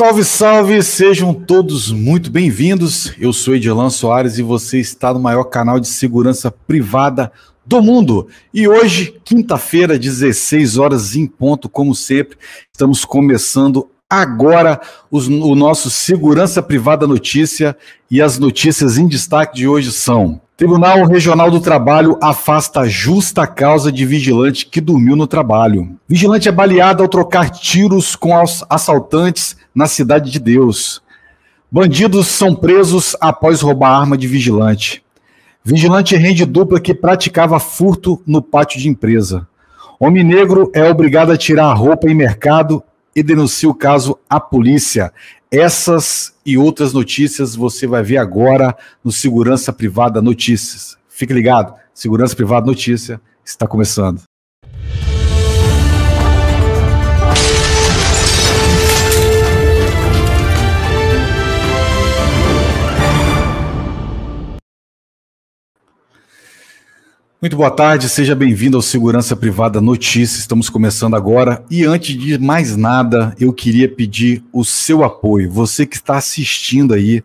Salve, salve! Sejam todos muito bem-vindos. Eu sou Edilan Soares e você está no maior canal de segurança privada do mundo. E hoje, quinta-feira, 16 horas em ponto, como sempre, estamos começando agora os, o nosso Segurança Privada Notícia e as notícias em destaque de hoje são: Tribunal Regional do Trabalho afasta justa causa de vigilante que dormiu no trabalho. Vigilante é baleado ao trocar tiros com os assaltantes na Cidade de Deus. Bandidos são presos após roubar arma de vigilante. Vigilante rende dupla que praticava furto no pátio de empresa. Homem negro é obrigado a tirar a roupa em mercado e denuncia o caso à polícia. Essas e outras notícias você vai ver agora no Segurança Privada Notícias. Fique ligado, Segurança Privada Notícia está começando. Muito boa tarde, seja bem-vindo ao Segurança Privada Notícias. Estamos começando agora e antes de mais nada, eu queria pedir o seu apoio. Você que está assistindo aí,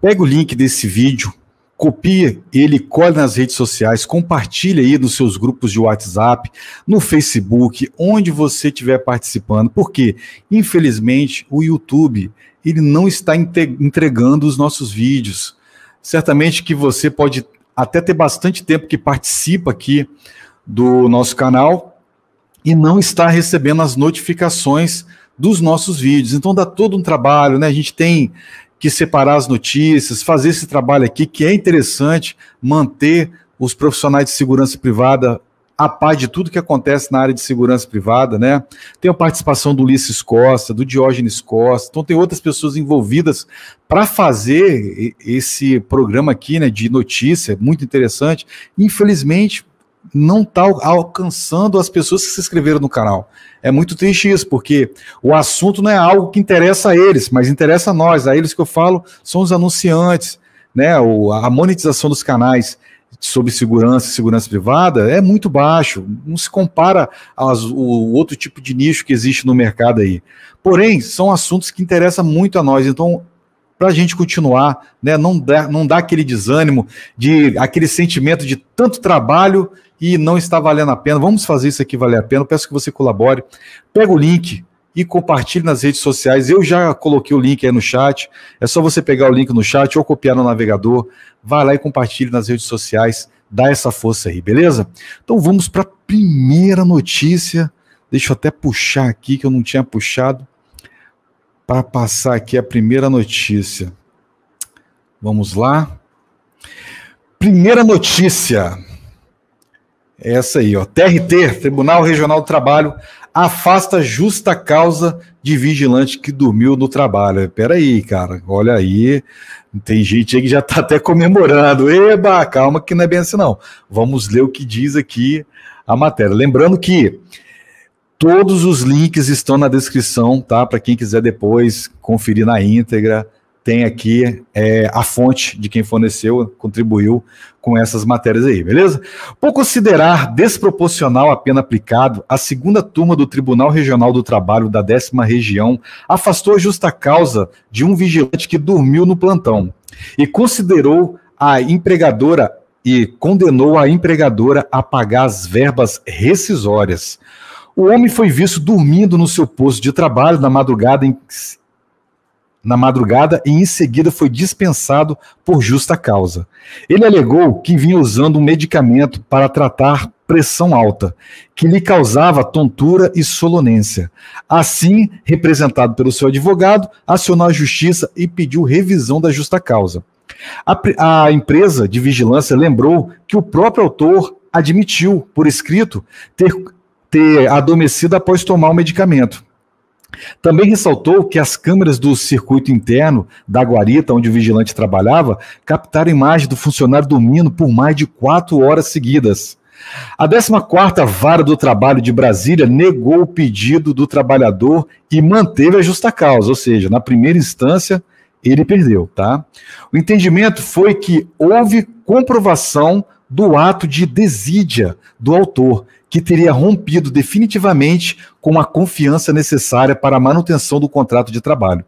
pega o link desse vídeo, copia ele, colhe nas redes sociais, compartilha aí nos seus grupos de WhatsApp, no Facebook, onde você estiver participando, porque infelizmente o YouTube ele não está entregando os nossos vídeos certamente que você pode até ter bastante tempo que participa aqui do nosso canal e não está recebendo as notificações dos nossos vídeos. Então dá todo um trabalho, né? A gente tem que separar as notícias, fazer esse trabalho aqui que é interessante, manter os profissionais de segurança privada a par de tudo que acontece na área de segurança privada, né? Tem a participação do Ulisses Costa, do Diógenes Costa, então tem outras pessoas envolvidas para fazer esse programa aqui, né, de notícia, é muito interessante. Infelizmente, não está alcançando as pessoas que se inscreveram no canal. É muito triste isso, porque o assunto não é algo que interessa a eles, mas interessa a nós. A eles que eu falo são os anunciantes, né? a monetização dos canais sobre segurança e segurança privada é muito baixo, não se compara ao outro tipo de nicho que existe no mercado aí. Porém, são assuntos que interessam muito a nós, então para a gente continuar, né, não dá, não dá aquele desânimo, de aquele sentimento de tanto trabalho e não está valendo a pena. Vamos fazer isso aqui valer a pena. Eu peço que você colabore. Pega o link, e compartilhe nas redes sociais. Eu já coloquei o link aí no chat. É só você pegar o link no chat ou copiar no navegador. Vai lá e compartilhe nas redes sociais. Dá essa força aí, beleza? Então vamos para a primeira notícia. Deixa eu até puxar aqui que eu não tinha puxado para passar aqui a primeira notícia. Vamos lá. Primeira notícia. É essa aí, ó. TRT, Tribunal Regional do Trabalho, afasta justa causa de vigilante que dormiu no trabalho. Peraí, cara, olha aí, tem gente aí que já está até comemorando. Eba, calma que não é bem assim não. Vamos ler o que diz aqui a matéria. Lembrando que todos os links estão na descrição, tá? Para quem quiser depois conferir na íntegra tem aqui é, a fonte de quem forneceu, contribuiu com essas matérias aí, beleza? Por considerar desproporcional a pena aplicada, a segunda turma do Tribunal Regional do Trabalho da décima região afastou a justa causa de um vigilante que dormiu no plantão e considerou a empregadora e condenou a empregadora a pagar as verbas rescisórias. O homem foi visto dormindo no seu posto de trabalho na madrugada em, na madrugada e em seguida foi dispensado por justa causa. Ele alegou que vinha usando um medicamento para tratar pressão alta, que lhe causava tontura e solonência. Assim, representado pelo seu advogado, acionou a justiça e pediu revisão da justa causa. A, a, empresa de vigilância lembrou que o próprio autor admitiu, por escrito, ter, ter adormecido após tomar o medicamento. Também ressaltou que as câmeras do circuito interno da guarita, onde o vigilante trabalhava, captaram imagem do funcionário dormindo por mais de quatro horas seguidas. A 14 Vara do Trabalho de Brasília negou o pedido do trabalhador e manteve a justa causa, ou seja, na primeira instância ele perdeu, tá? O entendimento foi que houve comprovação do ato de desídia do autor que teria rompido definitivamente com a confiança necessária para a manutenção do contrato de trabalho.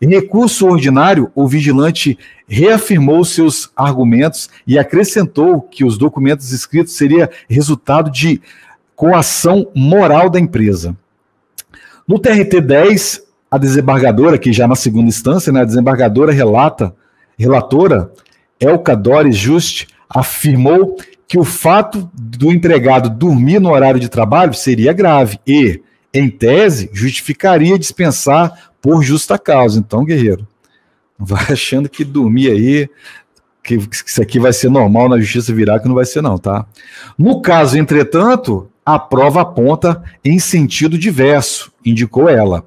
Em recurso ordinário, o vigilante reafirmou seus argumentos e acrescentou que os documentos escritos seria resultado de coação moral da empresa. No TRT 10, a desembargadora, que já na segunda instância, né, a desembargadora relata, relatora, Elka Dores Just, afirmou que o fato do empregado dormir no horário de trabalho seria grave e, em tese, justificaria dispensar por justa causa. Então, guerreiro, não vai achando que dormir aí, que isso aqui vai ser normal na justiça virar, que não vai ser, não, tá? No caso, entretanto, a prova aponta em sentido diverso, indicou ela.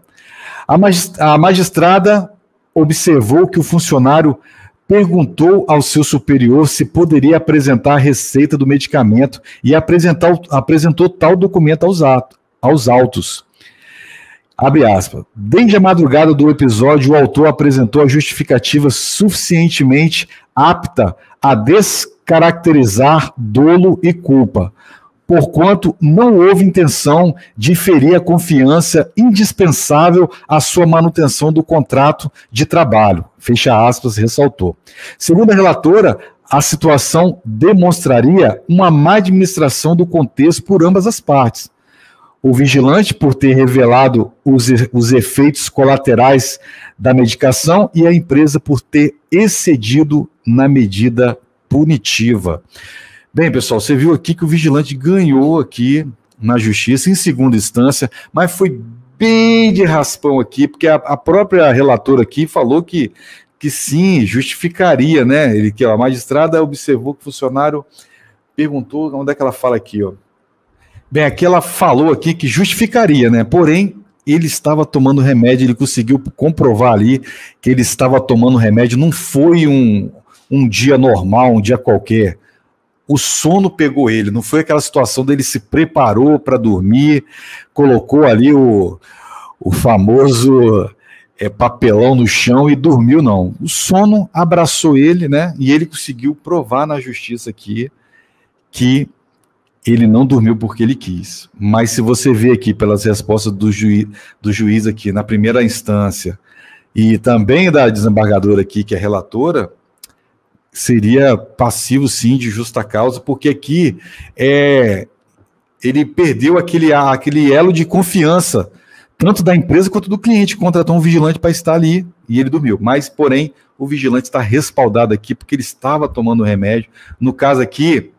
A magistrada observou que o funcionário perguntou ao seu superior se poderia apresentar a receita do medicamento e apresentou tal documento aos, ato, aos autos. Abre aspas. Desde a madrugada do episódio, o autor apresentou a justificativa suficientemente apta a descaracterizar dolo e culpa porquanto não houve intenção de ferir a confiança indispensável à sua manutenção do contrato de trabalho. Fecha aspas, ressaltou. Segundo a relatora, a situação demonstraria uma má administração do contexto por ambas as partes. O vigilante, por ter revelado os, os efeitos colaterais da medicação, e a empresa, por ter excedido na medida punitiva. Bem, pessoal, você viu aqui que o vigilante ganhou aqui na justiça em segunda instância, mas foi bem de raspão aqui, porque a, a própria relatora aqui falou que, que sim, justificaria, né? Ele que a magistrada observou que o funcionário perguntou onde é que ela fala aqui, ó. Bem, aqui ela falou aqui que justificaria, né? Porém, ele estava tomando remédio, ele conseguiu comprovar ali que ele estava tomando remédio, não foi um, um dia normal, um dia qualquer o sono pegou ele, não foi aquela situação dele se preparou para dormir, colocou ali o, o famoso é, papelão no chão e dormiu, não. O sono abraçou ele, né? E ele conseguiu provar na justiça aqui que ele não dormiu porque ele quis. Mas se você vê aqui pelas respostas do, juiz, do juiz aqui na primeira instância e também da desembargadora aqui, que é relatora, seria passivo sim de justa causa, porque aqui é, ele perdeu aquele, aquele elo de confiança, tanto da empresa quanto do cliente, contratou um vigilante para estar ali e ele dormiu. Mas, porém, o vigilante está respaldado aqui porque ele estava tomando remédio. No caso aqui,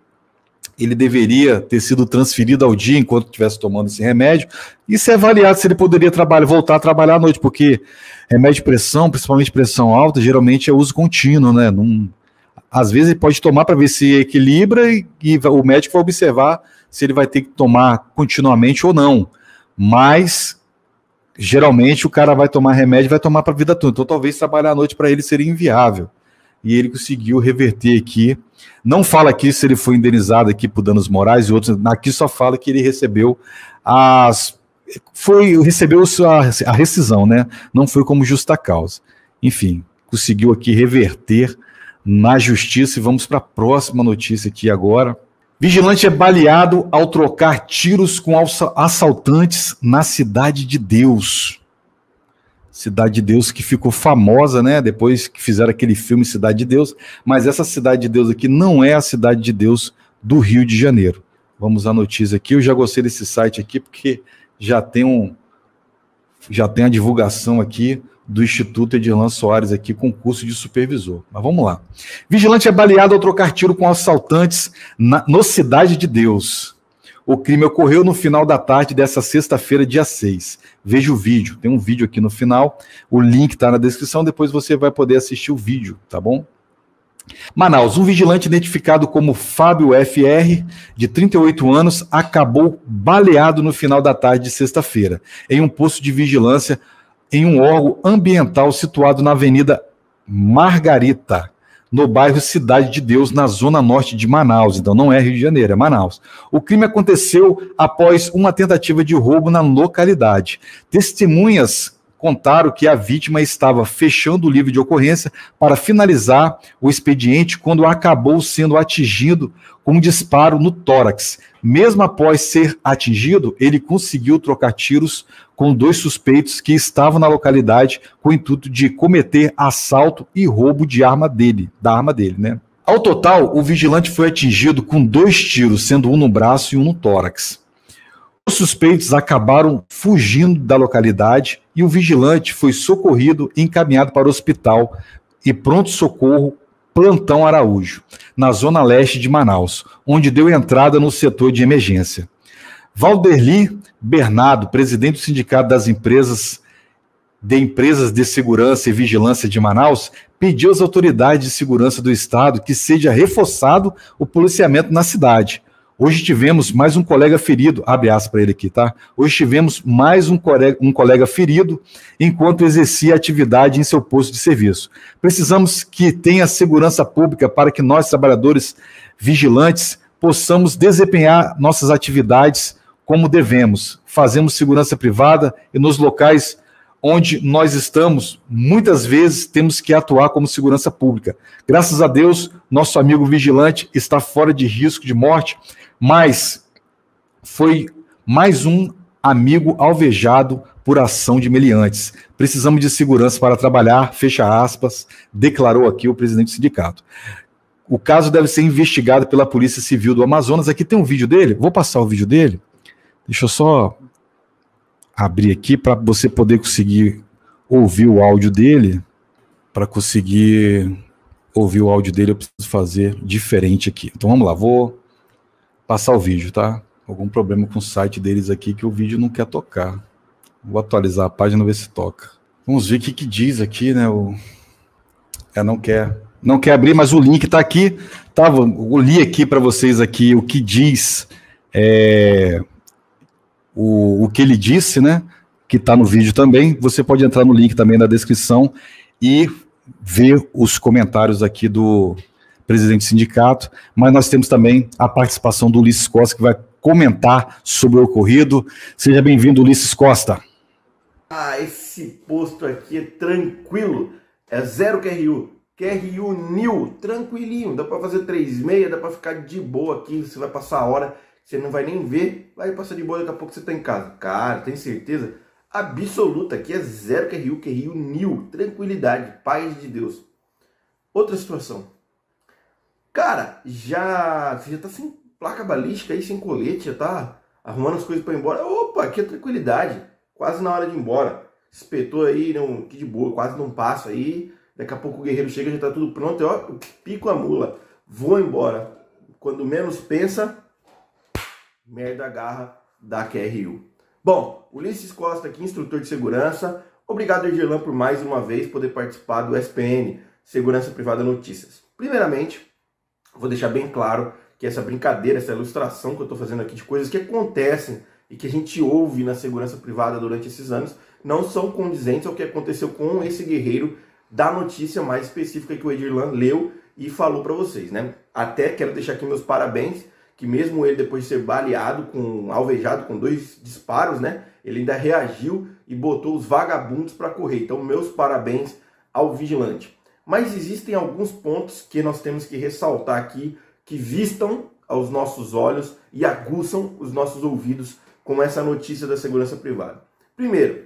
ele deveria ter sido transferido ao dia enquanto estivesse tomando esse remédio isso é avaliado se ele poderia trabalhar, voltar a trabalhar à noite, porque remédio de pressão, principalmente pressão alta, geralmente é uso contínuo, né? Não, às vezes ele pode tomar para ver se equilibra e, e, o médico vai observar se ele vai ter que tomar continuamente ou não. Mas geralmente o cara vai tomar remédio, vai tomar para a vida toda. Então talvez trabalhar à noite para ele seria inviável. E ele conseguiu reverter aqui. Não fala aqui se ele foi indenizado aqui por danos morais e outros. Aqui só fala que ele recebeu as foi recebeu a, a rescisão, né? Não foi como justa causa. Enfim, conseguiu aqui reverter na justiça. E vamos para a próxima notícia aqui agora. Vigilante é baleado ao trocar tiros com assaltantes na Cidade de Deus. Cidade de Deus que ficou famosa, né? Depois que fizeram aquele filme Cidade de Deus. Mas essa Cidade de Deus aqui não é a Cidade de Deus do Rio de Janeiro. Vamos à notícia aqui. Eu já gostei desse site aqui porque já tem um já tem a divulgação aqui do Instituto Edirlan Soares aqui, concurso de supervisor. Mas vamos lá. Vigilante é baleado ao trocar tiro com assaltantes na, no Cidade de Deus. O crime ocorreu no final da tarde dessa sexta-feira, dia 6. Veja o vídeo. Tem um vídeo aqui no final. O link está na descrição. Depois você vai poder assistir o vídeo, tá bom? Manaus, um vigilante identificado como Fábio FR, de 38 anos, acabou baleado no final da tarde de sexta-feira, em um posto de vigilância em um órgão ambiental situado na Avenida Margarita, no bairro Cidade de Deus, na zona norte de Manaus. Então não é Rio de Janeiro, é Manaus. O crime aconteceu após uma tentativa de roubo na localidade. Testemunhas contaram que a vítima estava fechando o livro de ocorrência para finalizar o expediente quando acabou sendo atingido com um disparo no tórax. Mesmo após ser atingido, ele conseguiu trocar tiros com dois suspeitos que estavam na localidade com o intuito de cometer assalto e roubo de arma dele, da arma dele, né? Ao total, o vigilante foi atingido com dois tiros, sendo um no braço e um no tórax. Os suspeitos acabaram fugindo da localidade e o vigilante foi socorrido e encaminhado para o hospital e pronto-socorro Plantão Araújo, na zona leste de Manaus, onde deu entrada no setor de emergência. Valderli Bernardo, presidente do Sindicato das Empresas de Empresas de Segurança e Vigilância de Manaus, pediu às autoridades de segurança do estado que seja reforçado o policiamento na cidade, Hoje tivemos mais um colega ferido, abre aspas para ele aqui, tá? Hoje tivemos mais um colega, um colega ferido enquanto exercia atividade em seu posto de serviço. Precisamos que tenha segurança pública para que nós, trabalhadores vigilantes, possamos desempenhar nossas atividades como devemos. Fazemos segurança privada e nos locais onde nós estamos, muitas vezes temos que atuar como segurança pública. Graças a Deus, nosso amigo vigilante está fora de risco de morte, mas foi mais um amigo alvejado por ação de meliantes. Precisamos de segurança para trabalhar, fecha aspas, declarou aqui o presidente do sindicato. O caso deve ser investigado pela Polícia Civil do Amazonas. Aqui tem um vídeo dele, vou passar o vídeo dele. Deixa eu só abrir aqui para você poder conseguir ouvir o áudio dele. Para conseguir ouvir o áudio dele, eu preciso fazer diferente aqui. Então vamos lá, vou passar o vídeo, tá? Algum problema com o site deles aqui que o vídeo não quer tocar. Vou atualizar a página ver se toca. Vamos ver o que, que diz aqui, né? O... É, não quer. Não quer abrir, mas o link tá aqui. Tá, eu li aqui para vocês aqui o que diz. É... O, o que ele disse, né? Que tá no vídeo também. Você pode entrar no link também na descrição e ver os comentários aqui do, presidente do sindicato, mas nós temos também a participação do Ulisses Costa, que vai comentar sobre o ocorrido. Seja bem-vindo, Ulisses Costa. Ah, esse posto aqui é tranquilo, é zero QRU, QRU New, tranquilinho, dá para fazer 3,6, dá para ficar de boa aqui, você vai passar a hora, você não vai nem ver, vai passar de boa, daqui a pouco você tá em casa. Cara, tem certeza? Absoluta, aqui é zero QRU, QRU New, tranquilidade, paz de Deus. Outra situação, Cara, já. Você já tá sem placa balística aí, sem colete, já tá arrumando as coisas para ir embora. Opa, que é tranquilidade. Quase na hora de ir embora. Espetou aí, não, que de boa, quase não passa aí. Daqui a pouco o guerreiro chega, já tá tudo pronto. E ó, pico a mula. Vou embora. Quando menos pensa, merda agarra da QRU. Bom, Ulisses Costa aqui, instrutor de segurança. Obrigado, Ergilan, por mais uma vez poder participar do SPN, Segurança Privada Notícias. Primeiramente, Vou deixar bem claro que essa brincadeira, essa ilustração que eu estou fazendo aqui de coisas que acontecem e que a gente ouve na segurança privada durante esses anos não são condizentes ao que aconteceu com esse guerreiro da notícia mais específica que o Edirlan leu e falou para vocês, né? Até quero deixar aqui meus parabéns, que mesmo ele depois de ser baleado, com alvejado com dois disparos, né? Ele ainda reagiu e botou os vagabundos para correr. Então, meus parabéns ao vigilante mas existem alguns pontos que nós temos que ressaltar aqui que vistam aos nossos olhos e aguçam os nossos ouvidos com essa notícia da segurança privada. Primeiro,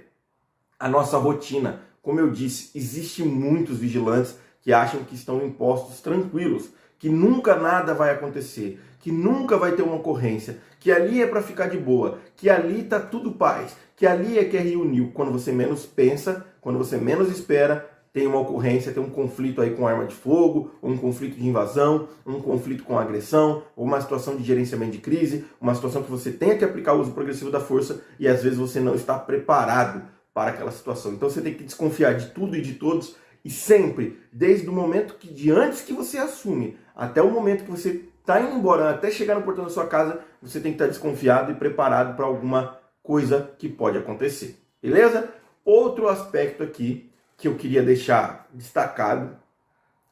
a nossa rotina. Como eu disse, existe muitos vigilantes que acham que estão em postos tranquilos, que nunca nada vai acontecer, que nunca vai ter uma ocorrência, que ali é para ficar de boa, que ali tá tudo paz, que ali é que é reuniu. Quando você menos pensa, quando você menos espera, tem uma ocorrência, tem um conflito aí com arma de fogo, um conflito de invasão, um conflito com agressão, ou uma situação de gerenciamento de crise, uma situação que você tenha que aplicar o uso progressivo da força e às vezes você não está preparado para aquela situação. Então você tem que desconfiar de tudo e de todos e sempre, desde o momento que de antes que você assume até o momento que você está indo embora, até chegar no portão da sua casa, você tem que estar tá desconfiado e preparado para alguma coisa que pode acontecer. Beleza? Outro aspecto aqui que eu queria deixar destacado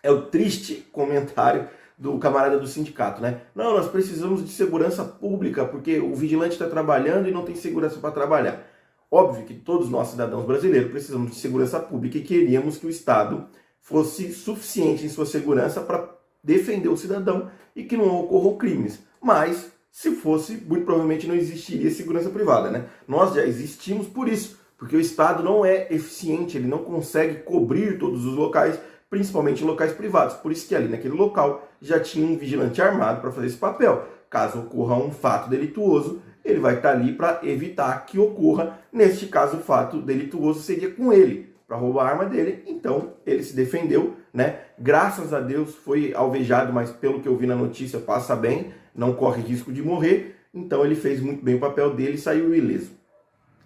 é o triste comentário do camarada do sindicato, né? Não, nós precisamos de segurança pública, porque o vigilante está trabalhando e não tem segurança para trabalhar. Óbvio que todos nós, cidadãos brasileiros, precisamos de segurança pública e queríamos que o Estado fosse suficiente em sua segurança para defender o cidadão e que não ocorram crimes. Mas, se fosse, muito provavelmente não existiria segurança privada, né? Nós já existimos por isso porque o Estado não é eficiente, ele não consegue cobrir todos os locais, principalmente locais privados. Por isso que ali naquele local já tinha um vigilante armado para fazer esse papel. Caso ocorra um fato delituoso, ele vai estar tá ali para evitar que ocorra. Neste caso, o fato delituoso seria com ele, para roubar a arma dele. Então, ele se defendeu, né? Graças a Deus foi alvejado, mas pelo que eu vi na notícia, passa bem, não corre risco de morrer. Então, ele fez muito bem o papel dele e saiu ileso.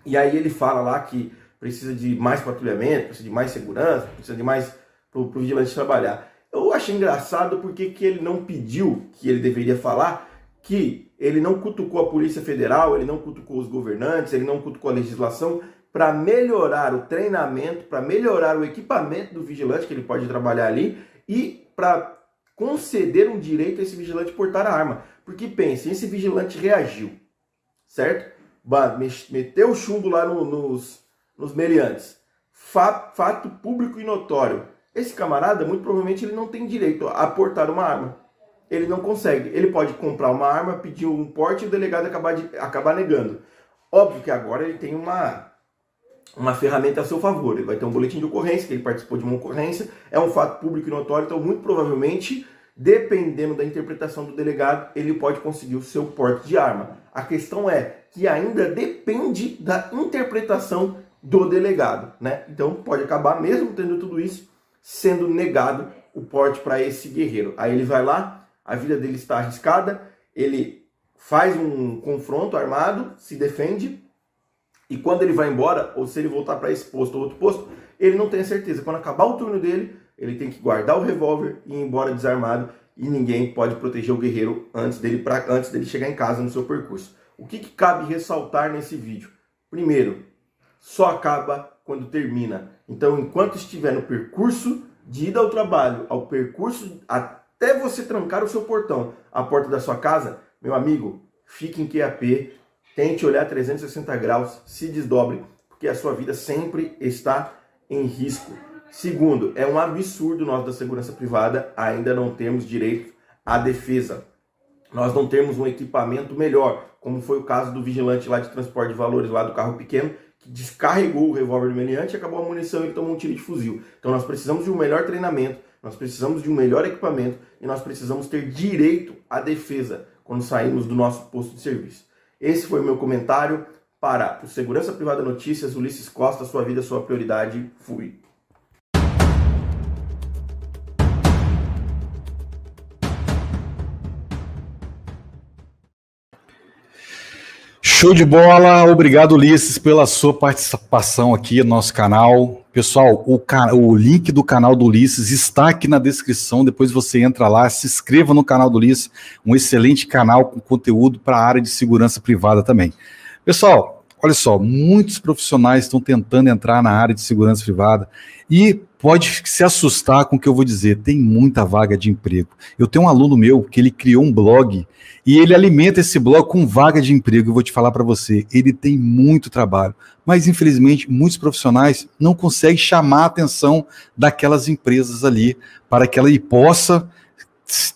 E aí ele fala lá que precisa de mais patrulhamento, precisa de mais segurança, precisa de mais para o vigilante trabalhar. Eu achei engraçado porque que ele não pediu que ele deveria falar que ele não cutucou a Polícia Federal, ele não cutucou os governantes, ele não cutucou a legislação para melhorar o treinamento, para melhorar o equipamento do vigilante que ele pode trabalhar ali e para conceder um direito a esse vigilante portar a arma. Porque pense, esse vigilante reagiu, certo? meteu o chumbo lá no, nos, nos meliantes. Fato, fato público e notório. Esse camarada, muito provavelmente, ele não tem direito a portar uma arma. Ele não consegue. Ele pode comprar uma arma, pedir um porte e o delegado acabar, de, acabar negando. Óbvio que agora ele tem uma, uma ferramenta a seu favor. Ele vai ter um boletim de ocorrência, que ele participou de uma ocorrência. É um fato público e notório, então, muito provavelmente, dependendo da interpretação do delegado, ele pode conseguir o seu porte de arma. A questão é, que ainda depende da interpretação do delegado, né? Então pode acabar mesmo tendo tudo isso sendo negado o porte para esse guerreiro. Aí ele vai lá, a vida dele está arriscada, ele faz um confronto armado, se defende e quando ele vai embora ou se ele voltar para esse posto ou outro posto, ele não tem certeza. Quando acabar o turno dele, ele tem que guardar o revólver e ir embora desarmado e ninguém pode proteger o guerreiro antes dele, para antes dele chegar em casa no seu percurso. O que, que cabe ressaltar nesse vídeo? Primeiro, só acaba quando termina. Então, enquanto estiver no percurso de ida ao trabalho, ao percurso até você trancar o seu portão, a porta da sua casa, meu amigo, fique em QAP, tente olhar 360 graus, se desdobre, porque a sua vida sempre está em risco. Segundo, é um absurdo nós da segurança privada ainda não termos direito à defesa. Nós não temos um equipamento melhor como foi o caso do vigilante lá de transporte de valores, lá do carro pequeno, que descarregou o revólver do meliante, acabou a munição e ele tomou um tiro de fuzil. Então nós precisamos de um melhor treinamento, nós precisamos de um melhor equipamento e nós precisamos ter direito à defesa quando saímos do nosso posto de serviço. Esse foi o meu comentário para o Segurança Privada Notícias, Ulisses Costa, sua vida, sua prioridade. Fui. Show de bola, obrigado Ulisses pela sua participação aqui no nosso canal. Pessoal, o, o, link do canal do Ulisses está aqui na descrição. Depois você entra lá, se inscreva no canal do Ulisses, um excelente canal com conteúdo para a área de segurança privada também. Pessoal, Olha só, muitos profissionais estão tentando entrar na área de segurança privada e pode se assustar com o que eu vou dizer. Tem muita vaga de emprego. Eu tenho um aluno meu que ele criou um blog e ele alimenta esse blog com vaga de emprego. Eu vou te falar para você, ele tem muito trabalho, mas infelizmente muitos profissionais não conseguem chamar a atenção daquelas empresas ali para que ela possa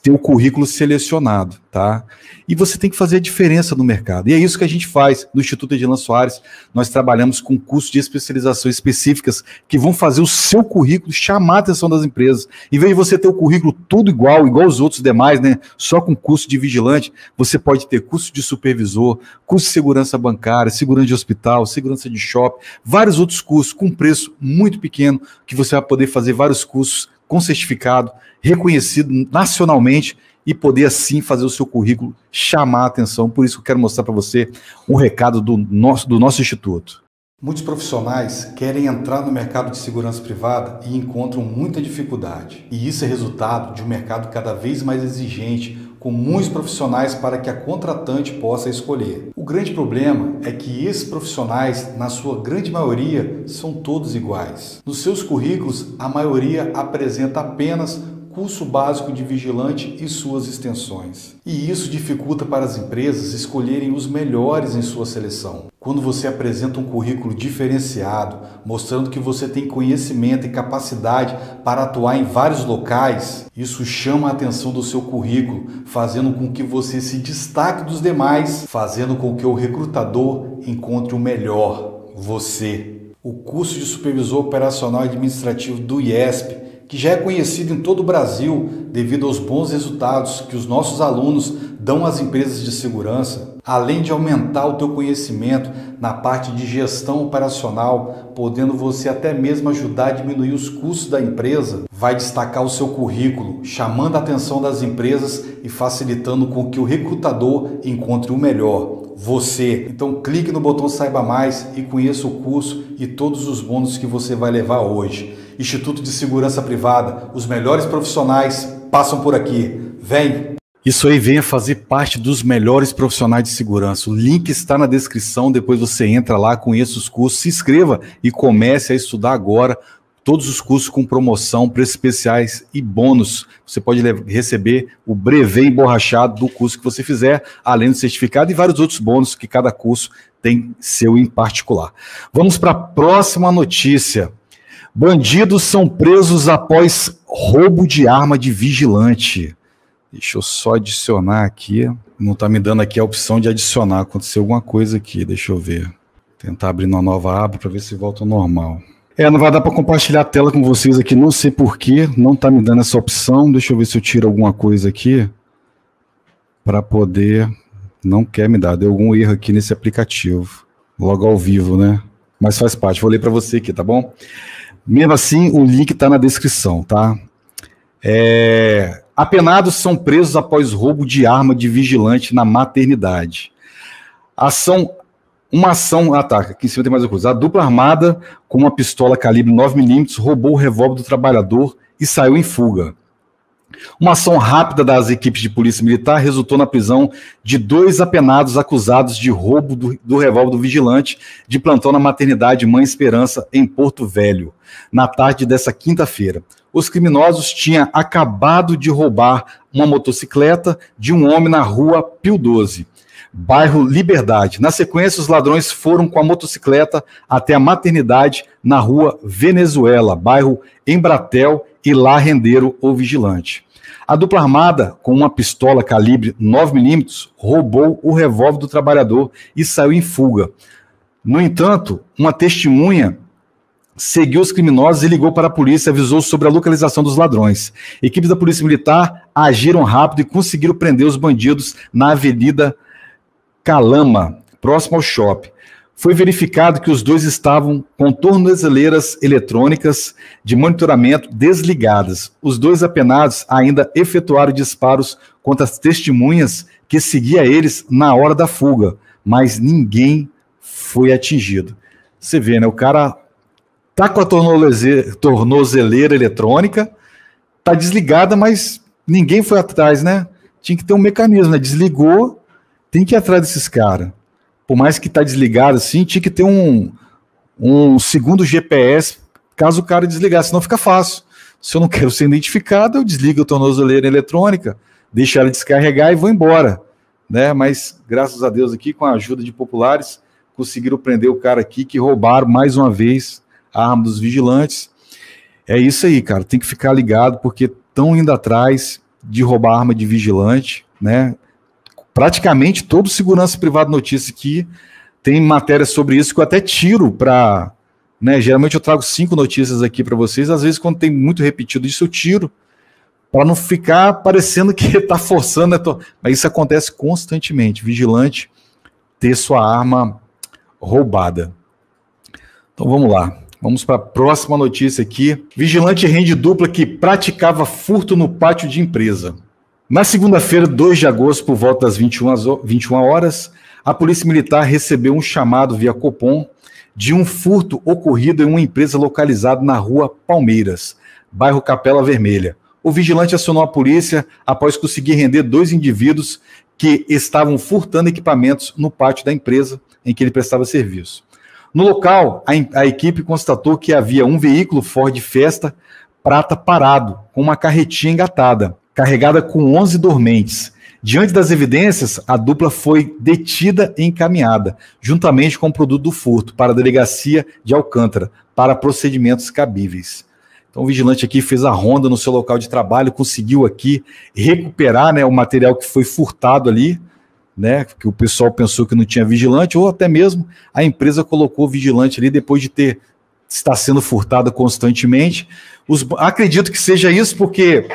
ter o currículo selecionado, tá? E você tem que fazer a diferença no mercado. E é isso que a gente faz no Instituto Edilan Soares. Nós trabalhamos com cursos de especialização específicas que vão fazer o seu currículo chamar a atenção das empresas. Em vez de você ter o currículo tudo igual, igual os outros demais, né? Só com curso de vigilante, você pode ter curso de supervisor, curso de segurança bancária, segurança de hospital, segurança de shopping, vários outros cursos com preço muito pequeno que você vai poder fazer vários cursos com certificado, reconhecido nacionalmente e poder assim fazer o seu currículo chamar a atenção. Por isso que eu quero mostrar para você um recado do nosso, do nosso instituto. Muitos profissionais querem entrar no mercado de segurança privada e encontram muita dificuldade. E isso é resultado de um mercado cada vez mais exigente com muitos profissionais para que a contratante possa escolher. O grande problema é que esses profissionais, na sua grande maioria, são todos iguais. Nos seus currículos, a maioria apresenta apenas curso básico de vigilante e suas extensões. E isso dificulta para as empresas escolherem os melhores em sua seleção. Quando você apresenta um currículo diferenciado, mostrando que você tem conhecimento e capacidade para atuar em vários locais, isso chama a atenção do seu currículo, fazendo com que você se destaque dos demais, fazendo com que o recrutador encontre o melhor, você. O curso de Supervisor Operacional e Administrativo do IESP que já é conhecido em todo o Brasil devido aos bons resultados que os nossos alunos dão às empresas de segurança, além de aumentar o teu conhecimento na parte de gestão operacional, podendo você até mesmo ajudar a diminuir os custos da empresa, vai destacar o seu currículo, chamando a atenção das empresas e facilitando com que o recrutador encontre o melhor, você. Então clique no botão saiba mais e conheça o curso e todos os bônus que você vai levar hoje. Instituto de Segurança Privada. Os melhores profissionais passam por aqui. Vem! Isso aí venha fazer parte dos melhores profissionais de segurança. O link está na descrição, depois você entra lá, conheça os cursos, se inscreva e comece a estudar agora. Todos os cursos com promoção, preços especiais e bônus. Você pode receber o brevet emborrachado do curso que você fizer, além do certificado e vários outros bônus que cada curso tem seu em particular. Vamos para a próxima notícia. Bandidos são presos após roubo de arma de vigilante. Deixa eu só adicionar aqui. Não está me dando aqui a opção de adicionar. Aconteceu alguma coisa aqui. Deixa eu ver. Tentar abrir uma nova aba para ver se volta ao normal. É, não vai dar para compartilhar a tela com vocês aqui. Não sei porquê. Não está me dando essa opção. Deixa eu ver se eu tiro alguma coisa aqui para poder. Não quer me dar. Deu algum erro aqui nesse aplicativo. Logo ao vivo, né? Mas faz parte. Vou ler para você aqui, tá bom? Mesmo assim, o link está na descrição, tá? É... Apenados são presos após roubo de arma de vigilante na maternidade. Ação uma ação. Ah, tá. Aqui em cima tem mais uma coisa. A dupla armada com uma pistola calibre 9mm roubou o revólver do trabalhador e saiu em fuga. Uma ação rápida das equipes de polícia militar resultou na prisão de dois apenados acusados de roubo do, do revólver do vigilante de plantão na maternidade Mãe Esperança, em Porto Velho, na tarde dessa quinta-feira. Os criminosos tinham acabado de roubar uma motocicleta de um homem na rua Pio 12 bairro Liberdade. Na sequência, os ladrões foram com a motocicleta até a maternidade na rua Venezuela, bairro Embratel, e lá renderam o vigilante. A dupla armada, com uma pistola calibre 9mm, roubou o revólver do trabalhador e saiu em fuga. No entanto, uma testemunha seguiu os criminosos e ligou para a polícia, avisou sobre a localização dos ladrões. Equipes da Polícia Militar agiram rápido e conseguiram prender os bandidos na Avenida Calama, próximo ao shopping foi verificado que os dois estavam com tornozeleiras eletrônicas de monitoramento desligadas. Os dois apenados ainda efetuaram disparos contra as testemunhas que seguia eles na hora da fuga, mas ninguém foi atingido. Você vê, né? O cara tá com a tornozeleira eletrônica, tá desligada, mas ninguém foi atrás, né? Tinha que ter um mecanismo, né? Desligou, tem que ir atrás desses caras por mais que tá desligado assim, tinha que ter um, um segundo GPS caso o cara desligar, senão fica fácil. Se eu não quero ser identificado, eu desligo a tornozeleira eletrônica, deixo ela descarregar e vou embora. Né? Mas, graças a Deus, aqui, com a ajuda de populares, conseguiram prender o cara aqui que roubaram mais uma vez a arma dos vigilantes. É isso aí, cara. Tem que ficar ligado, porque estão indo atrás de roubar arma de vigilante, né? praticamente todo segurança privado notícia que tem matéria sobre isso que eu até tiro para. Né, geralmente eu trago cinco notícias aqui para vocês, às vezes quando tem muito repetido isso eu tiro, para não ficar parecendo que está forçando. Né, tô... Mas isso acontece constantemente. Vigilante ter sua arma roubada. Então vamos lá. Vamos para a próxima notícia aqui. Vigilante rende dupla que praticava furto no pátio de empresa. Na segunda-feira, 2 de agosto, por volta das 21, horas, a Polícia Militar recebeu um chamado via Copom de um furto ocorrido em uma empresa localizada na rua Palmeiras, bairro Capela Vermelha. O vigilante acionou a polícia após conseguir render dois indivíduos que estavam furtando equipamentos no pátio da empresa em que ele prestava serviço. No local, a, a equipe constatou que havia um veículo Ford Fiesta prata parado, com uma carretinha engatada carregada com 11 dormentes. Diante das evidências, a dupla foi detida e encaminhada, juntamente com o produto do furto, para a delegacia de Alcântara, para procedimentos cabíveis. Então, o vigilante aqui fez a ronda no seu local de trabalho, conseguiu aqui recuperar né, o material que foi furtado ali, né, que o pessoal pensou que não tinha vigilante, ou até mesmo a empresa colocou vigilante ali depois de ter estar sendo furtada constantemente. Os, acredito que seja isso, porque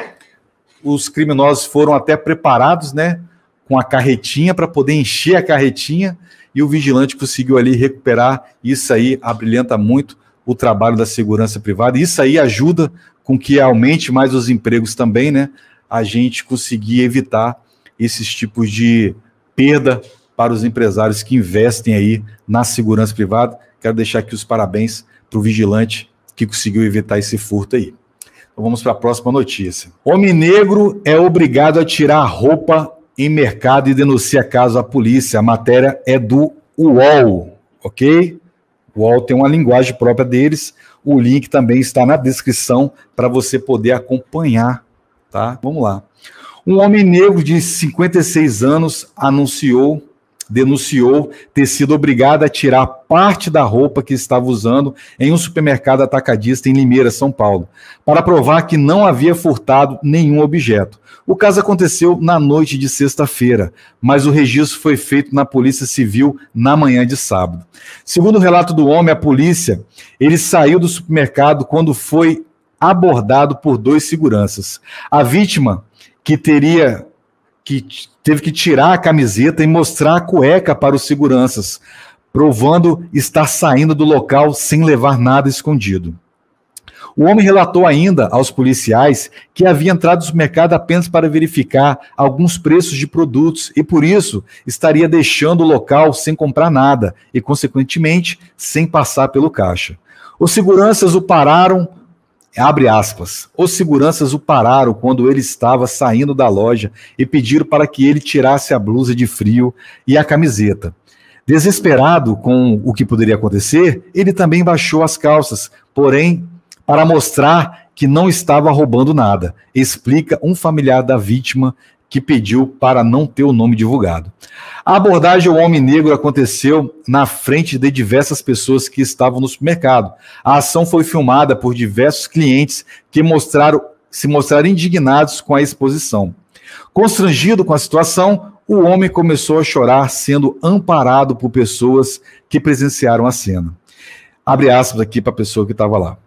os criminosos foram até preparados, né, com a carretinha para poder encher a carretinha e o vigilante conseguiu ali recuperar. Isso aí abrilhanta muito o trabalho da segurança privada. Isso aí ajuda com que aumente mais os empregos também, né? A gente conseguir evitar esses tipos de perda para os empresários que investem aí na segurança privada. Quero deixar aqui os parabéns para o vigilante que conseguiu evitar esse furto aí. Vamos para a próxima notícia. Homem negro é obrigado a tirar roupa em mercado e denuncia caso à polícia. A matéria é do UOL, ok? O UOL tem uma linguagem própria deles. O link também está na descrição para você poder acompanhar, tá? Vamos lá. Um homem negro de 56 anos anunciou denunciou ter sido obrigada a tirar parte da roupa que estava usando em um supermercado atacadista em Limeira, São Paulo, para provar que não havia furtado nenhum objeto. O caso aconteceu na noite de sexta-feira, mas o registro foi feito na Polícia Civil na manhã de sábado. Segundo o relato do homem, a polícia, ele saiu do supermercado quando foi abordado por dois seguranças. A vítima, que teria que teve que tirar a camiseta e mostrar a cueca para os seguranças, provando estar saindo do local sem levar nada escondido. O homem relatou ainda aos policiais que havia entrado no mercado apenas para verificar alguns preços de produtos e, por isso, estaria deixando o local sem comprar nada e, consequentemente, sem passar pelo caixa. Os seguranças o pararam abre aspas, os seguranças o pararam quando ele estava saindo da loja e pediram para que ele tirasse a blusa de frio e a camiseta. Desesperado com o que poderia acontecer, ele também baixou as calças, porém, para mostrar que não estava roubando nada, explica um familiar da vítima que pediu para não ter o nome divulgado. A abordagem ao homem negro aconteceu na frente de diversas pessoas que estavam no supermercado. A ação foi filmada por diversos clientes que mostraram, se mostraram indignados com a exposição. Constrangido com a situação, o homem começou a chorar, sendo amparado por pessoas que presenciaram a cena. Abre aspas aqui para a pessoa que estava lá.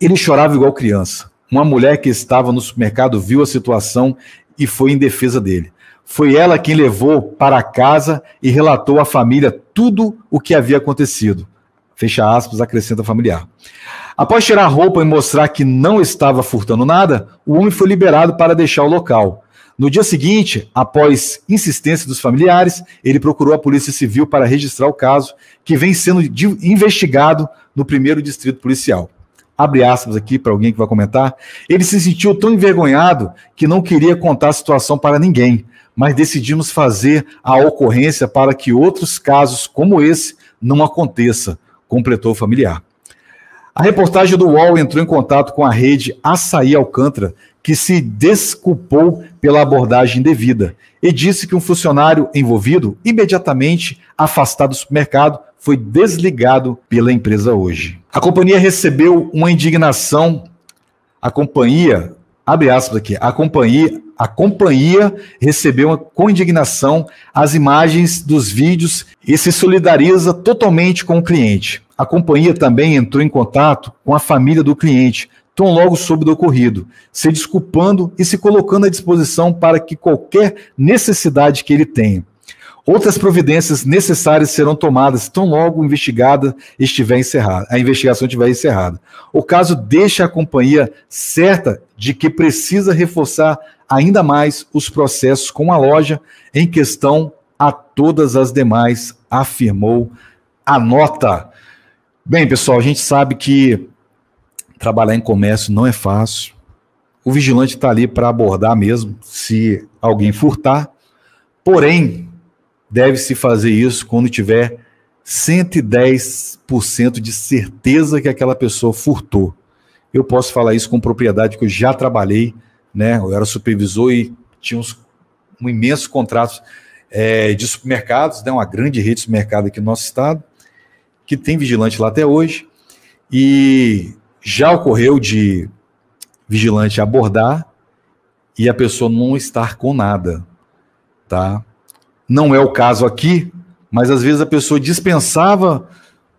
Ele chorava igual criança. Uma mulher que estava no supermercado viu a situação e foi em defesa dele. Foi ela quem levou para casa e relatou à família tudo o que havia acontecido. Fecha aspas, acrescenta familiar. Após tirar a roupa e mostrar que não estava furtando nada, o homem foi liberado para deixar o local. No dia seguinte, após insistência dos familiares, ele procurou a Polícia Civil para registrar o caso, que vem sendo investigado no primeiro distrito policial abre aspas aqui para alguém que vai comentar, ele se sentiu tão envergonhado que não queria contar a situação para ninguém, mas decidimos fazer a ocorrência para que outros casos como esse não aconteça, completou o familiar. A reportagem do UOL entrou em contato com a rede Açaí Alcântara, que se desculpou pela abordagem devida e disse que um funcionário envolvido, imediatamente afastado do supermercado, foi desligado pela empresa hoje. A companhia recebeu uma indignação. A companhia, abre aspas aqui, a companhia, a companhia recebeu uma, com indignação as imagens dos vídeos e se solidariza totalmente com o cliente. A companhia também entrou em contato com a família do cliente tão logo soube do ocorrido, se desculpando e se colocando à disposição para que qualquer necessidade que ele tenha. Outras providências necessárias serão tomadas tão logo investigada estiver encerrada, a investigação estiver encerrada. O caso deixa a companhia certa de que precisa reforçar ainda mais os processos com a loja em questão a todas as demais, afirmou a nota. Bem, pessoal, a gente sabe que Trabalhar em comércio não é fácil. O vigilante está ali para abordar mesmo se alguém furtar. Porém, deve-se fazer isso quando tiver 110% de certeza que aquela pessoa furtou. Eu posso falar isso com propriedade que eu já trabalhei, né? Eu era supervisor e tinha uns um imenso contrato é, de supermercados, né? uma grande rede de supermercado aqui no nosso estado, que tem vigilante lá até hoje. E já ocorreu de vigilante abordar e a pessoa não estar com nada, tá? Não é o caso aqui, mas às vezes a pessoa dispensava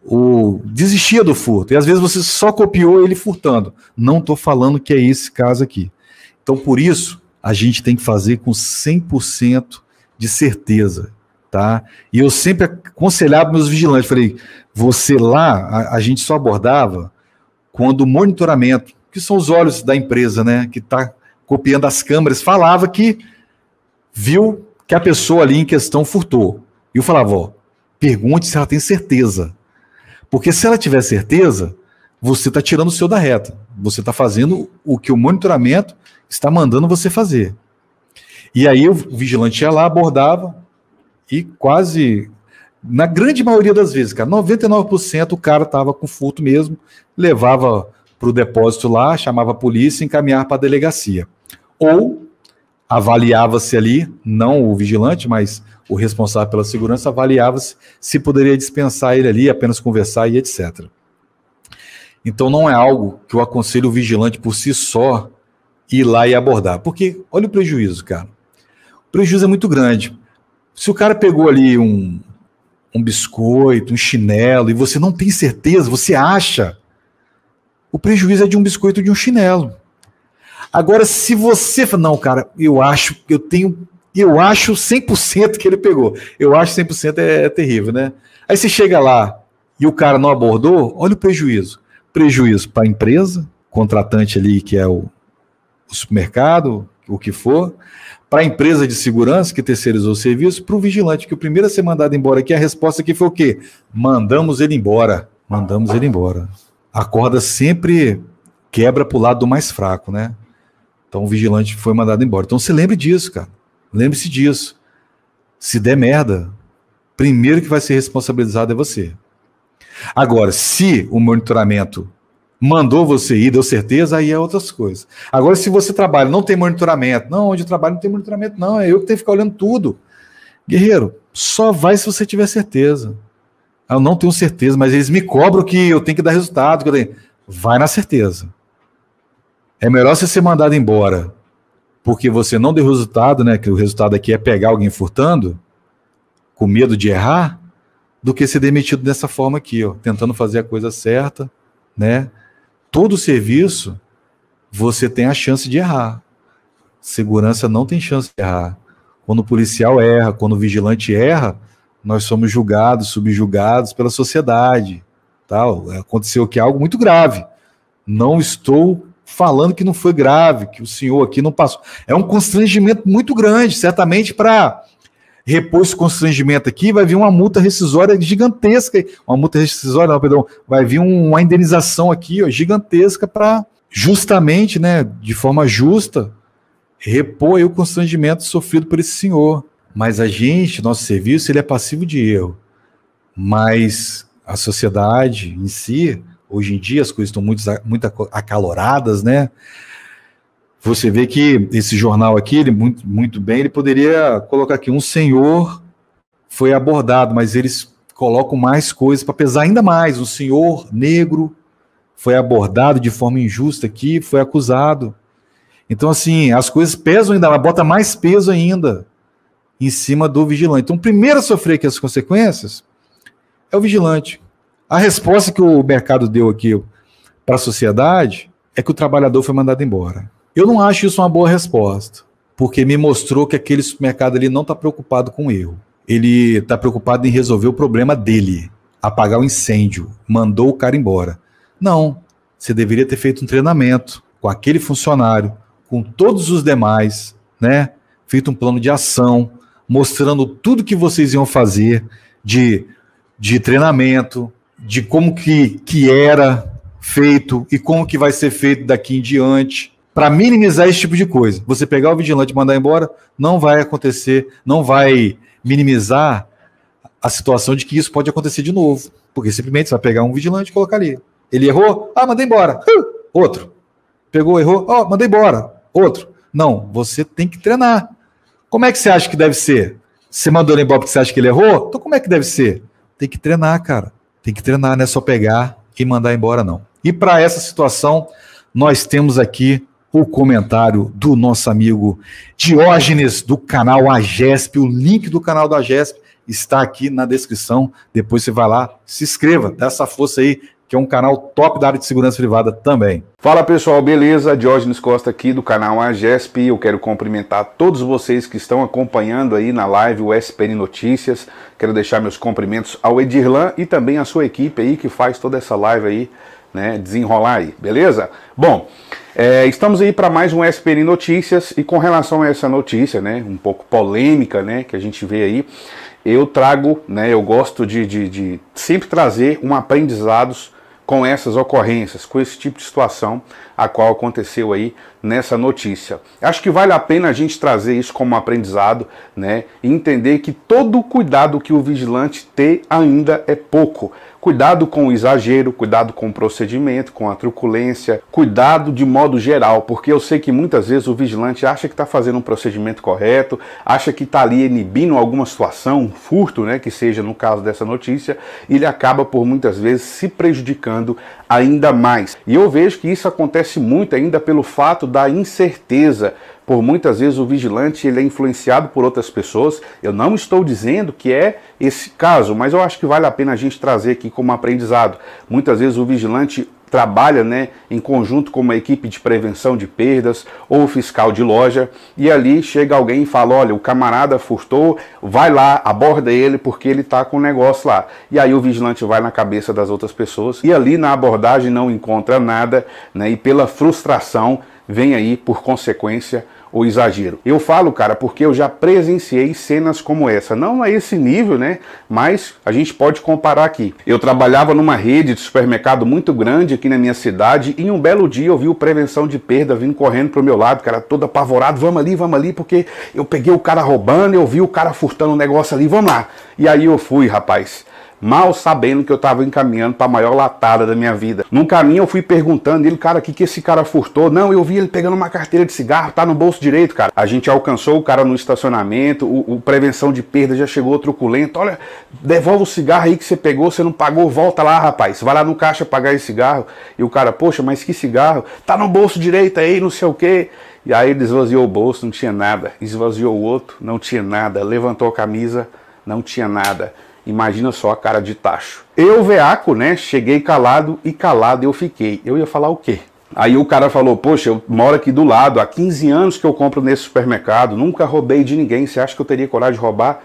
o desistia do furto e às vezes você só copiou ele furtando. Não estou falando que é esse caso aqui. Então por isso a gente tem que fazer com 100% de certeza, tá? E eu sempre aconselhava meus vigilantes, falei, você lá, a, a gente só abordava quando o monitoramento, que são os olhos da empresa, né, que está copiando as câmeras, falava que viu que a pessoa ali em questão furtou. E eu falava, ó, pergunte se ela tem certeza. Porque se ela tiver certeza, você está tirando o seu da reta. Você está fazendo o que o monitoramento está mandando você fazer. E aí o vigilante ia lá, abordava e quase na grande maioria das vezes, cara, 99% o cara tava com furto mesmo, levava para o depósito lá, chamava a polícia e encaminhava para a delegacia. Ou avaliava-se ali, não o vigilante, mas o responsável pela segurança, avaliava-se se poderia dispensar ele ali, apenas conversar e etc. Então não é algo que eu aconselho o vigilante por si só ir lá e abordar. Porque olha o prejuízo, cara. O prejuízo é muito grande. Se o cara pegou ali um um biscoito, um chinelo, e você não tem certeza, você acha, o prejuízo é de um biscoito de um chinelo. Agora, se você fala, não, cara, eu acho, eu tenho, eu acho 100% que ele pegou. Eu acho 100% é, é terrível, né? Aí você chega lá e o cara não abordou, olha o prejuízo. Prejuízo para a empresa, contratante ali que é o, o supermercado, o que for, para a empresa de segurança que terceirizou o serviço, para o vigilante, que o primeiro a ser mandado embora aqui, a resposta aqui foi o quê? Mandamos ele embora. Mandamos ele embora. A corda sempre quebra para o lado do mais fraco, né? Então o vigilante foi mandado embora. Então se lembre disso, cara. Lembre-se disso. Se der merda, primeiro que vai ser responsabilizado é você. Agora, se o monitoramento mandou você ir, deu certeza, aí é outras coisas. Agora, se você trabalha, não tem monitoramento, não, onde eu trabalho não tem monitoramento, não, é eu que tenho que ficar olhando tudo. Guerreiro, só vai se você tiver certeza. Eu não tenho certeza, mas eles me cobram que eu tenho que dar resultado. Que eu tenho. Vai na certeza. É melhor você ser mandado embora porque você não deu resultado, né? Que o resultado aqui é pegar alguém furtando, com medo de errar, do que ser demitido dessa forma aqui, ó, tentando fazer a coisa certa, né? todo serviço, você tem a chance de errar. Segurança não tem chance de errar. Quando o policial erra, quando o vigilante erra, nós somos julgados, subjugados pela sociedade. Tal. Tá? Aconteceu que algo muito grave. Não estou falando que não foi grave, que o senhor aqui não passou. É um constrangimento muito grande, certamente para repor esse constrangimento aqui, vai vir uma multa rescisória gigantesca, uma multa rescisória, não, perdão, vai vir uma indenização aqui ó, gigantesca para justamente, né, de forma justa, repor o constrangimento sofrido por esse senhor. Mas a gente, nosso serviço, ele é passivo de erro. Mas a sociedade em si, hoje em dia as coisas estão muito, muito acaloradas, né? Você vê que esse jornal aqui, ele muito, muito bem, ele poderia colocar aqui um senhor foi abordado, mas eles colocam mais coisas para pesar ainda mais. Um senhor negro foi abordado de forma injusta aqui, foi acusado. Então, assim, as coisas pesam ainda, ela bota mais peso ainda em cima do vigilante. Então, o primeiro a sofrer aqui as consequências é o vigilante. A resposta que o mercado deu aqui para a sociedade é que o trabalhador foi mandado embora. Eu não acho isso uma boa resposta, porque me mostrou que aquele supermercado ali não está preocupado com erro. Ele está preocupado em resolver o problema dele, apagar o incêndio, mandou o cara embora. Não, você deveria ter feito um treinamento com aquele funcionário, com todos os demais, né? Feito um plano de ação, mostrando tudo que vocês iam fazer de, de treinamento, de como que, que era feito e como que vai ser feito daqui em diante para minimizar esse tipo de coisa. Você pegar o vigilante e mandar embora, não vai acontecer, não vai minimizar a situação de que isso pode acontecer de novo. Porque simplesmente você vai pegar um vigilante e colocar ali. Ele errou? Ah, mandei embora. Uh, outro. Pegou, errou? Ó, oh, mandei embora. Outro. Não, você tem que treinar. Como é que você acha que deve ser? Você mandou ele embora porque você acha que ele errou? Então como é que deve ser? Tem que treinar, cara. Tem que treinar, não é só pegar e mandar embora, não. E para essa situação, nós temos aqui o comentário do nosso amigo Diógenes, do canal AGESP. O link do canal da AGESP está aqui na descrição. Depois você vai lá, se inscreva, dá essa força aí, que é um canal top da área de segurança privada também. Fala pessoal, beleza? Diógenes Costa aqui do canal AGESP. Eu quero cumprimentar todos vocês que estão acompanhando aí na live o SPN Notícias. Quero deixar meus cumprimentos ao Edirlan e também à sua equipe aí que faz toda essa live aí né, desenrolar aí, beleza? Bom, é, estamos aí para mais um SPN Notícias e com relação a essa notícia, né, um pouco polêmica, né, que a gente vê aí, eu trago, né, eu gosto de, de, de sempre trazer um aprendizado com essas ocorrências, com esse tipo de situação a qual aconteceu aí nessa notícia. Acho que vale a pena a gente trazer isso como aprendizado, né? E entender que todo o cuidado que o vigilante tem ainda é pouco. Cuidado com o exagero, cuidado com o procedimento, com a truculência, cuidado de modo geral, porque eu sei que muitas vezes o vigilante acha que está fazendo um procedimento correto, acha que está ali inibindo alguma situação, um furto, né, que seja no caso dessa notícia, e ele acaba por muitas vezes se prejudicando ainda mais. E eu vejo que isso acontece muito ainda pelo fato da incerteza por muitas vezes o vigilante ele é influenciado por outras pessoas. Eu não estou dizendo que é esse caso, mas eu acho que vale a pena a gente trazer aqui como aprendizado. Muitas vezes o vigilante trabalha né, em conjunto com uma equipe de prevenção de perdas ou fiscal de loja, e ali chega alguém e fala: olha, o camarada furtou, vai lá, aborda ele porque ele está com um negócio lá. E aí o vigilante vai na cabeça das outras pessoas e ali na abordagem não encontra nada, né, e pela frustração vem aí, por consequência, ou exagero. Eu falo, cara, porque eu já presenciei cenas como essa. Não a esse nível, né? Mas a gente pode comparar aqui. Eu trabalhava numa rede de supermercado muito grande aqui na minha cidade e um belo dia eu vi o prevenção de perda vindo correndo pro meu lado, cara, todo apavorado. Vamos ali, vamos ali, porque eu peguei o cara roubando, eu vi o cara furtando um negócio ali, vamos lá. E aí eu fui, rapaz mal sabendo que eu estava encaminhando para a maior latada da minha vida. No caminho eu fui perguntando ele, cara, o que, que esse cara furtou? Não, eu vi ele pegando uma carteira de cigarro, tá no bolso direito, cara. A gente alcançou o cara no estacionamento, o, o prevenção de perda já chegou truculento. Olha, devolve o cigarro aí que você pegou, você não pagou, volta lá, rapaz. Vai lá no caixa pagar esse cigarro. E o cara, poxa, mas que cigarro? Tá no bolso direito aí, não sei o quê. E aí ele esvaziou o bolso, não tinha nada. Esvaziou o outro, não tinha nada. Levantou a camisa, não tinha nada. Imagina só a cara de tacho. Eu, veaco, né? Cheguei calado e calado eu fiquei. Eu ia falar o quê? Aí o cara falou: Poxa, eu moro aqui do lado, há 15 anos que eu compro nesse supermercado, nunca roubei de ninguém. Você acha que eu teria coragem de roubar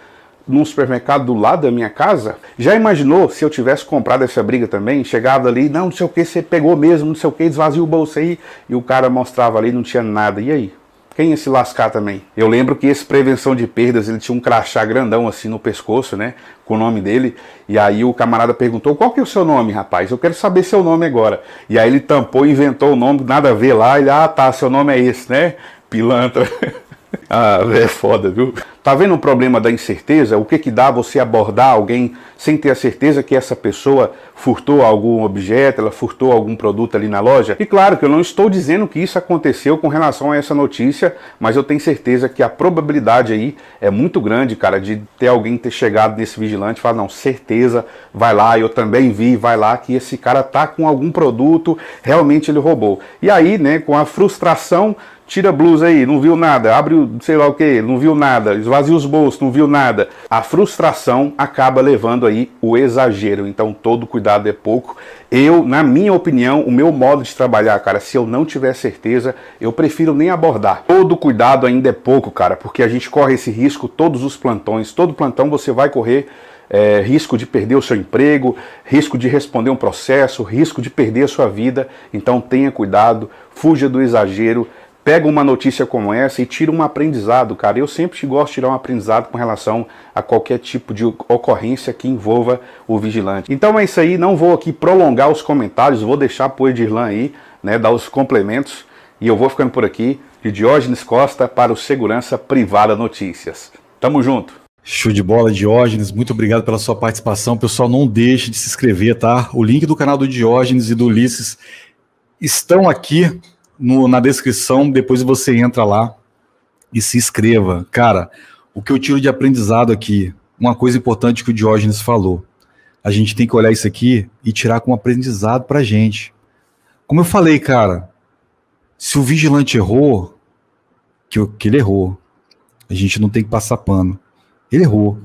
num supermercado do lado da minha casa? Já imaginou se eu tivesse comprado essa briga também? Chegado ali, não, não sei o que, você pegou mesmo, não sei o que, esvazia o bolso aí. E o cara mostrava ali, não tinha nada. E aí? Quem ia se lascar também? Eu lembro que esse prevenção de perdas, ele tinha um crachá grandão assim no pescoço, né? Com o nome dele. E aí o camarada perguntou: qual que é o seu nome, rapaz? Eu quero saber seu nome agora. E aí ele tampou, inventou o nome, nada a ver lá. Ele, ah, tá, seu nome é esse, né? Pilantra. Ah, é foda, viu? Tá vendo o problema da incerteza? O que que dá você abordar alguém sem ter a certeza que essa pessoa furtou algum objeto, ela furtou algum produto ali na loja? E claro que eu não estou dizendo que isso aconteceu com relação a essa notícia, mas eu tenho certeza que a probabilidade aí é muito grande, cara, de ter alguém ter chegado nesse vigilante e falar, não, certeza, vai lá, eu também vi, vai lá que esse cara tá com algum produto, realmente ele roubou. E aí, né, com a frustração tira a blusa aí, não viu nada, abre o sei lá o que, não viu nada, esvazia os bolsos, não viu nada. A frustração acaba levando aí o exagero, então todo cuidado é pouco. Eu, na minha opinião, o meu modo de trabalhar, cara, se eu não tiver certeza, eu prefiro nem abordar. Todo cuidado ainda é pouco, cara, porque a gente corre esse risco todos os plantões, todo plantão você vai correr é, risco de perder o seu emprego, risco de responder um processo, risco de perder a sua vida. Então tenha cuidado, fuja do exagero, pega uma notícia como essa e tira um aprendizado, cara. Eu sempre gosto de tirar um aprendizado com relação a qualquer tipo de ocorrência que envolva o vigilante. Então é isso aí, não vou aqui prolongar os comentários, vou deixar pro Edirlan aí, né, dar os complementos. E eu vou ficando por aqui, de Diógenes Costa para o Segurança Privada Notícias. Tamo junto! Show de bola, Diógenes. Muito obrigado pela sua participação. Pessoal, não deixe de se inscrever, tá? O link do canal do Diógenes e do Ulisses estão aqui no, na descrição, depois você entra lá e se inscreva. Cara, o que eu tiro de aprendizado aqui, uma coisa importante que o Diógenes falou. A gente tem que olhar isso aqui e tirar como aprendizado pra gente. Como eu falei, cara, se o vigilante errou, que, que ele errou. A gente não tem que passar pano. Ele errou.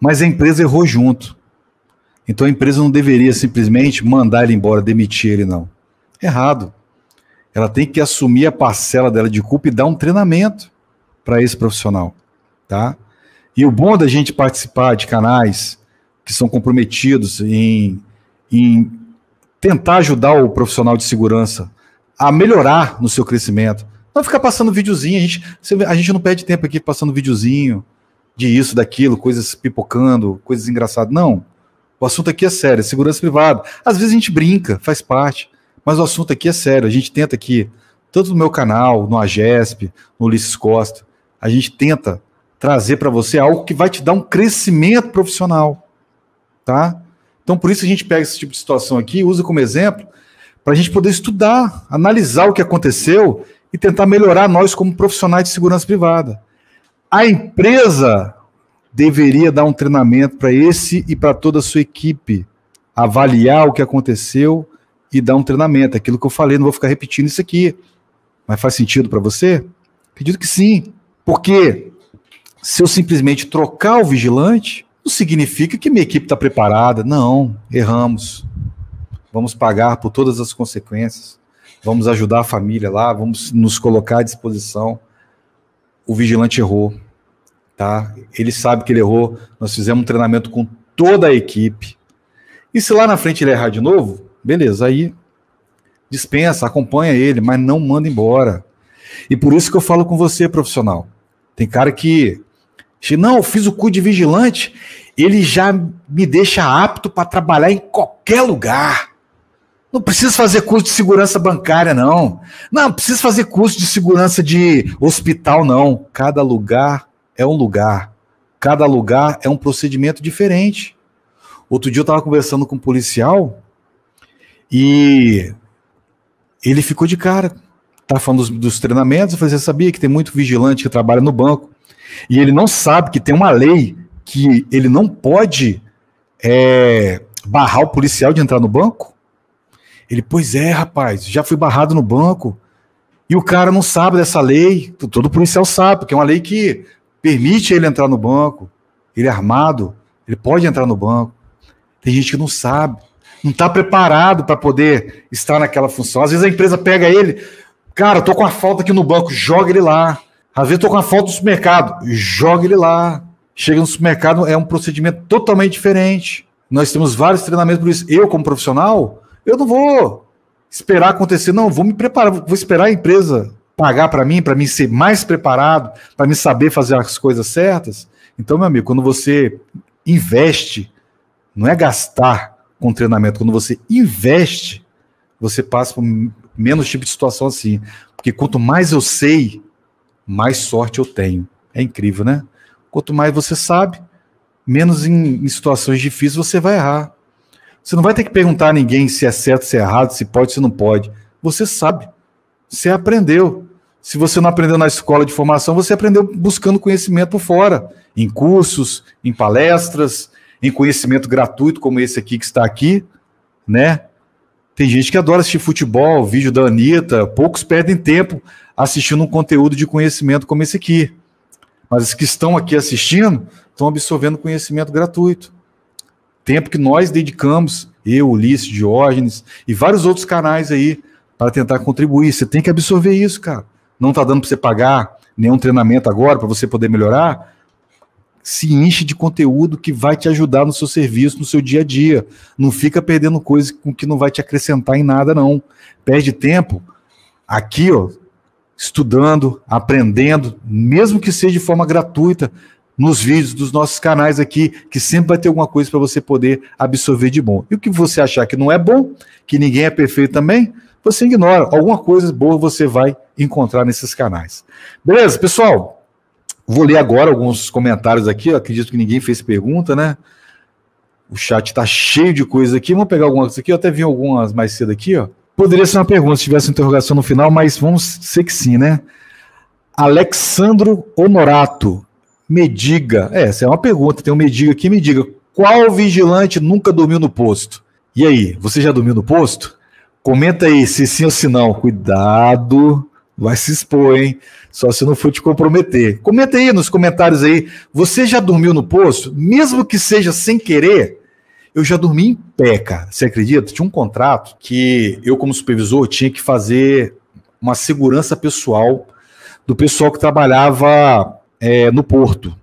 Mas a empresa errou junto. Então a empresa não deveria simplesmente mandar ele embora, demitir ele, não. Errado ela tem que assumir a parcela dela de culpa e dar um treinamento para esse profissional, tá? E o bom da gente participar de canais que são comprometidos em, em tentar ajudar o profissional de segurança a melhorar no seu crescimento. Não ficar passando videozinho, a gente, a gente não perde tempo aqui passando videozinho de isso, daquilo, coisas pipocando, coisas engraçadas. Não. O assunto aqui é sério, é segurança privada. Às vezes a gente brinca, faz parte. Mas o assunto aqui é sério. A gente tenta aqui, tanto no meu canal, no AGESP, no Ulisses Costa, a gente tenta trazer para você algo que vai te dar um crescimento profissional, tá? Então, por isso a gente pega esse tipo de situação aqui, usa como exemplo, para a gente poder estudar, analisar o que aconteceu e tentar melhorar nós como profissionais de segurança privada. A empresa deveria dar um treinamento para esse e para toda a sua equipe, avaliar o que aconteceu e dar um treinamento. É aquilo que eu falei, não vou ficar repetindo isso aqui. Mas faz sentido para você? Acredito que sim. Porque se eu simplesmente trocar o vigilante, não significa que minha equipe está preparada. Não, erramos. Vamos pagar por todas as consequências. Vamos ajudar a família lá, vamos nos colocar à disposição. O vigilante errou, tá? Ele sabe que ele errou. Nós fizemos um treinamento com toda a equipe. E se lá na frente ele errar de novo, Beleza, aí dispensa, acompanha ele, mas não manda embora. E por isso que eu falo com você, profissional. Tem cara que. Não, eu fiz o cu de vigilante, ele já me deixa apto para trabalhar em qualquer lugar. Não precisa fazer curso de segurança bancária, não. Não precisa fazer curso de segurança de hospital, não. Cada lugar é um lugar. Cada lugar é um procedimento diferente. Outro dia eu estava conversando com um policial e ele ficou de cara. Tá falando dos, dos treinamentos, eu falei, você sabia que tem muito vigilante que trabalha no banco. E ele não sabe que tem uma lei que ele não pode é, barrar o policial de entrar no banco? Ele, pois é, rapaz, já fui barrado no banco. E o cara não sabe dessa lei. Todo policial sabe, porque é uma lei que permite ele entrar no banco. Ele é armado, ele pode entrar no banco. Tem gente que não sabe não está preparado para poder estar naquela função. Às vezes a empresa pega ele, cara, estou com a falta aqui no banco, joga ele lá. Às vezes estou com a falta no supermercado, joga ele lá. Chega no supermercado, é um procedimento totalmente diferente. Nós temos vários treinamentos por isso. Eu, como profissional, eu não vou esperar acontecer, não, vou me preparar, vou esperar a empresa pagar para mim, para mim ser mais preparado, para mim saber fazer as coisas certas. Então, meu amigo, quando você investe, não é gastar, com treinamento, quando você investe, você passa por menos tipo de situação assim. Porque quanto mais eu sei, mais sorte eu tenho. É incrível, né? Quanto mais você sabe, menos em, em situações difíceis você vai errar. Você não vai ter que perguntar a ninguém se é certo, se é errado, se pode, se não pode. Você sabe. Você aprendeu. Se você não aprendeu na escola de formação, você aprendeu buscando conhecimento por fora, em cursos, em palestras, em conhecimento gratuito como esse aqui que está aqui, né? Tem gente que adora assistir futebol, vídeo da Anitta, poucos perdem tempo assistindo um conteúdo de conhecimento como esse aqui. Mas os que estão aqui assistindo estão absorvendo conhecimento gratuito. Tempo que nós dedicamos, eu, Ulisses, Diógenes e vários outros canais aí, para tentar contribuir. Você tem que absorver isso, cara. Não está dando para você pagar nenhum treinamento agora para você poder melhorar? se enche de conteúdo que vai te ajudar no seu serviço, no seu dia a dia. Não fica perdendo coisa com que não vai te acrescentar em nada, não. Perde tempo aqui, ó, estudando, aprendendo, mesmo que seja de forma gratuita, nos vídeos dos nossos canais aqui, que sempre vai ter alguma coisa para você poder absorver de bom. E o que você achar que não é bom, que ninguém é perfeito também, você ignora. Alguma coisa boa você vai encontrar nesses canais. Beleza, pessoal? Vou ler agora alguns comentários aqui. Eu acredito que ninguém fez pergunta, né? O chat está cheio de coisas aqui. Vamos pegar algumas aqui. Eu até vi algumas mais cedo aqui. Ó. Poderia ser uma pergunta se tivesse interrogação no final, mas vamos ser que sim, né? Alexandro Honorato, me diga. É, essa é uma pergunta. Tem um me diga aqui. Me diga qual vigilante nunca dormiu no posto? E aí, você já dormiu no posto? Comenta aí se sim ou se não. Cuidado Vai se expor, hein? Só se não for te comprometer. Comenta aí nos comentários aí. Você já dormiu no poço? Mesmo que seja sem querer, eu já dormi em pé, cara. Você acredita? Tinha um contrato que eu, como supervisor, tinha que fazer uma segurança pessoal do pessoal que trabalhava é, no porto.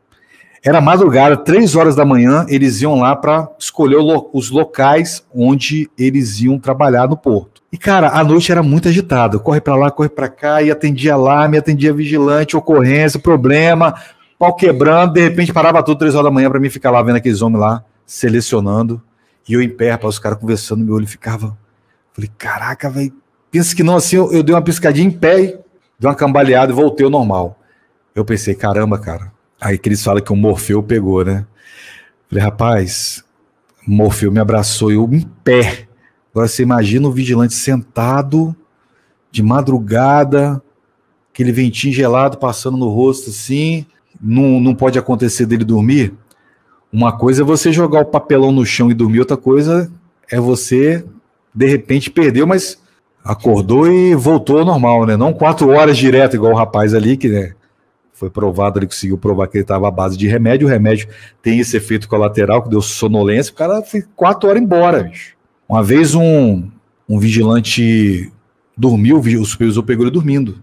Era madrugada, três horas da manhã, eles iam lá para escolher os locais onde eles iam trabalhar no porto. E, cara, a noite era muito agitada. Corre para lá, corre para cá, e atendia alarme, atendia vigilante, ocorrência, problema, pau quebrando. De repente parava tudo três horas da manhã para mim ficar lá vendo aqueles homens lá, selecionando. E eu em pé, os caras conversando, meu olho ficava. Falei, caraca, velho. Pensa que não, assim, eu, eu, dei uma piscadinha em pé, deu dei uma cambaleada e voltei ao normal. Eu pensei, caramba, cara. Aí que eles falam que o Morfeu pegou, né? Falei, rapaz, Morfeu me abraçou, eu em pé Agora você imagina o vigilante sentado de madrugada, aquele ventinho gelado passando no rosto assim, não, não pode acontecer dele dormir. Uma coisa é você jogar o papelão no chão e dormir, outra coisa é você de repente perdeu, mas acordou e voltou ao normal, né? Não quatro horas direto, igual o rapaz ali, que né, foi provado, ele conseguiu provar que ele estava à base de remédio. O remédio tem esse efeito colateral que deu sonolência, o cara foi quatro horas embora, bicho. Uma vez um, um vigilante dormiu, o supervisor pegou ele dormindo.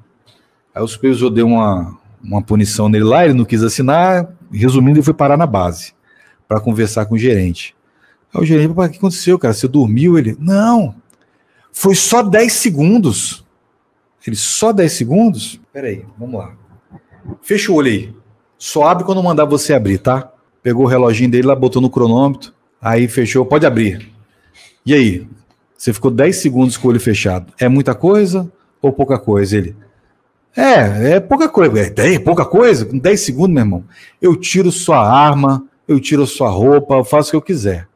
Aí o supervisor deu uma, uma punição nele lá, ele não quis assinar, resumindo, ele foi parar na base para conversar com o gerente. Aí o gerente, o que aconteceu, cara? Você dormiu? Ele, não, foi só 10 segundos. Ele, só 10 segundos? Peraí, vamos lá. Fecha o olho aí. Só abre quando mandar você abrir, tá? Pegou o reloginho dele lá, botou no cronômetro, aí fechou, pode abrir. E aí? Você ficou 10 segundos com o olho fechado. É muita coisa ou pouca coisa? Ele. É, é pouca coisa. É, é pouca coisa? 10 segundos, meu irmão. Eu tiro sua arma, eu tiro sua roupa, eu faço o que eu quiser.